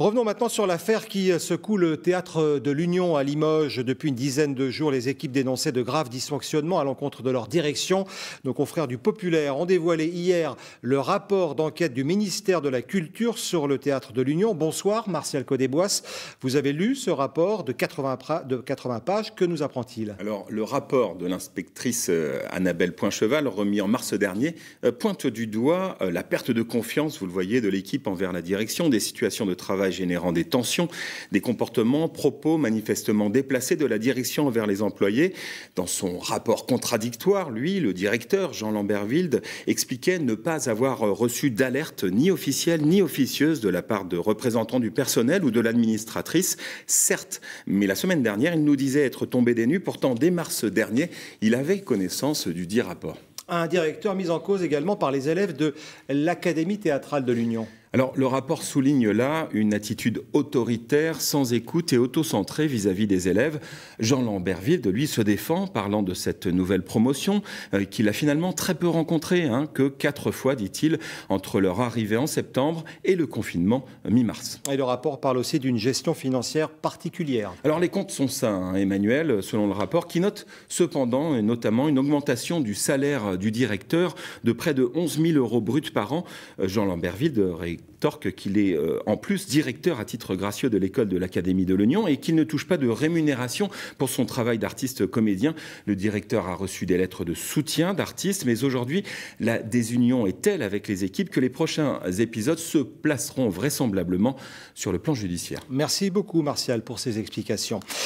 Revenons maintenant sur l'affaire qui euh, secoue le théâtre de l'Union à Limoges. Depuis une dizaine de jours, les équipes dénonçaient de graves dysfonctionnements à l'encontre de leur direction. Nos confrères du Populaire ont dévoilé hier le rapport d'enquête du ministère de la Culture sur le théâtre de l'Union. Bonsoir, Martial Codébois. Vous avez lu ce rapport de 80, de 80 pages. Que nous apprend-il Alors, le rapport de l'inspectrice euh, Annabelle Poincheval, remis en mars dernier, euh, pointe du doigt la perte de confiance, vous le voyez, de l'équipe envers la direction, des situations de travail générant des tensions, des comportements, propos manifestement déplacés de la direction envers les employés. Dans son rapport contradictoire, lui, le directeur Jean Lambertville, expliquait ne pas avoir reçu d'alerte ni officielle ni officieuse de la part de représentants du personnel ou de l'administratrice, certes, mais la semaine dernière, il nous disait être tombé des nues. Pourtant, dès mars dernier, il avait connaissance du dit rapport un directeur mis en cause également par les élèves de l'Académie théâtrale de l'Union. Alors, le rapport souligne là une attitude autoritaire, sans écoute et autocentrée vis-à-vis des élèves. Jean Lambertville, de lui, se défend, parlant de cette nouvelle promotion euh, qu'il a finalement très peu rencontrée, hein, que quatre fois, dit-il, entre leur arrivée en septembre et le confinement euh, mi-mars. Et le rapport parle aussi d'une gestion financière particulière. Alors, les comptes sont sains, hein, Emmanuel, selon le rapport, qui note cependant, et notamment, une augmentation du salaire du directeur de près de 11 000 euros bruts par an. Euh, Jean Lambertville, de torque qu'il est euh, en plus directeur à titre gracieux de l'école de l'Académie de l'Union et qu'il ne touche pas de rémunération pour son travail d'artiste comédien. Le directeur a reçu des lettres de soutien d'artistes, mais aujourd'hui, la désunion est telle avec les équipes que les prochains épisodes se placeront vraisemblablement sur le plan judiciaire. Merci beaucoup, Martial, pour ces explications.